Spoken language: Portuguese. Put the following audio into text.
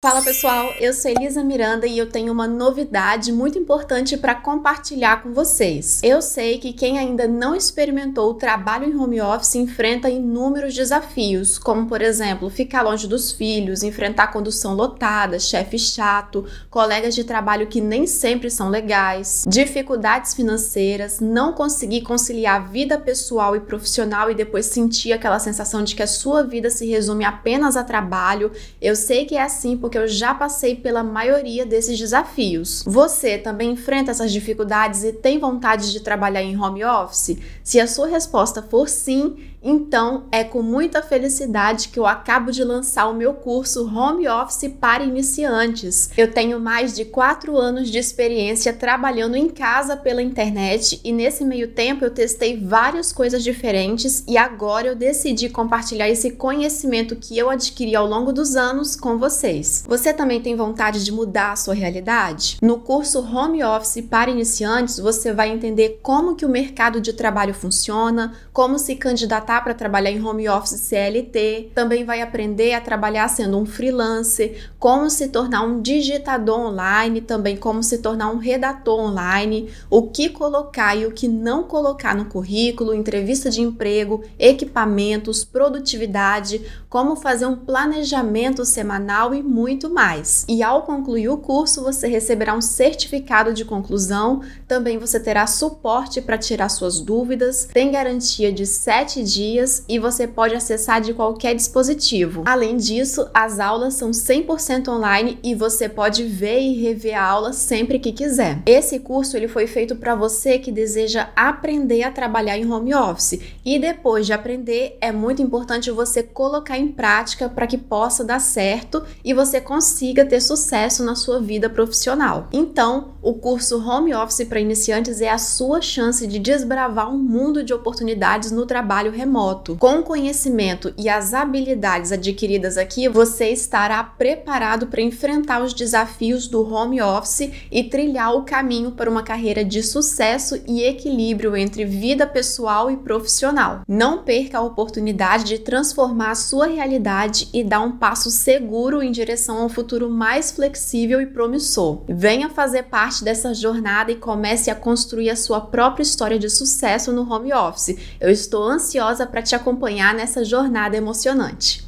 Fala pessoal, eu sou Elisa Miranda e eu tenho uma novidade muito importante para compartilhar com vocês. Eu sei que quem ainda não experimentou o trabalho em home office enfrenta inúmeros desafios, como por exemplo, ficar longe dos filhos, enfrentar condução lotada, chefe chato, colegas de trabalho que nem sempre são legais, dificuldades financeiras, não conseguir conciliar vida pessoal e profissional e depois sentir aquela sensação de que a sua vida se resume apenas a trabalho. Eu sei que é assim porque eu já passei pela maioria desses desafios. Você também enfrenta essas dificuldades e tem vontade de trabalhar em home office? Se a sua resposta for sim, então, é com muita felicidade que eu acabo de lançar o meu curso Home Office para iniciantes. Eu tenho mais de 4 anos de experiência trabalhando em casa pela internet e nesse meio tempo eu testei várias coisas diferentes e agora eu decidi compartilhar esse conhecimento que eu adquiri ao longo dos anos com vocês. Você também tem vontade de mudar a sua realidade? No curso Home Office para iniciantes, você vai entender como que o mercado de trabalho funciona, como se candidatar para trabalhar em home office CLT, também vai aprender a trabalhar sendo um freelancer, como se tornar um digitador online, também como se tornar um redator online, o que colocar e o que não colocar no currículo, entrevista de emprego, equipamentos, produtividade, como fazer um planejamento semanal e muito mais. E ao concluir o curso, você receberá um certificado de conclusão, também você terá suporte para tirar suas dúvidas, tem garantia de 7 dias dias e você pode acessar de qualquer dispositivo. Além disso, as aulas são 100% online e você pode ver e rever a aula sempre que quiser. Esse curso ele foi feito para você que deseja aprender a trabalhar em home office e depois de aprender é muito importante você colocar em prática para que possa dar certo e você consiga ter sucesso na sua vida profissional. Então, o curso Home Office para iniciantes é a sua chance de desbravar um mundo de oportunidades no trabalho remoto remoto. Com o conhecimento e as habilidades adquiridas aqui, você estará preparado para enfrentar os desafios do home office e trilhar o caminho para uma carreira de sucesso e equilíbrio entre vida pessoal e profissional. Não perca a oportunidade de transformar a sua realidade e dar um passo seguro em direção a um futuro mais flexível e promissor. Venha fazer parte dessa jornada e comece a construir a sua própria história de sucesso no home office. Eu estou ansiosa para te acompanhar nessa jornada emocionante.